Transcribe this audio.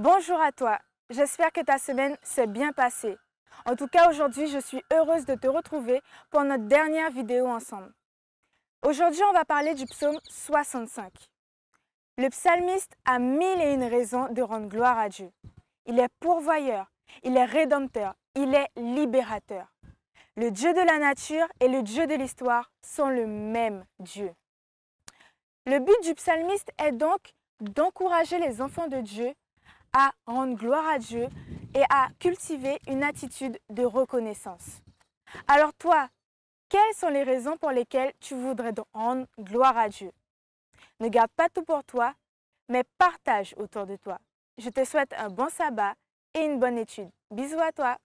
Bonjour à toi, j'espère que ta semaine s'est bien passée. En tout cas, aujourd'hui, je suis heureuse de te retrouver pour notre dernière vidéo ensemble. Aujourd'hui, on va parler du psaume 65. Le psalmiste a mille et une raisons de rendre gloire à Dieu. Il est pourvoyeur, il est rédempteur, il est libérateur. Le Dieu de la nature et le Dieu de l'histoire sont le même Dieu. Le but du psalmiste est donc d'encourager les enfants de Dieu à rendre gloire à Dieu et à cultiver une attitude de reconnaissance. Alors toi, quelles sont les raisons pour lesquelles tu voudrais rendre gloire à Dieu Ne garde pas tout pour toi, mais partage autour de toi. Je te souhaite un bon sabbat et une bonne étude. Bisous à toi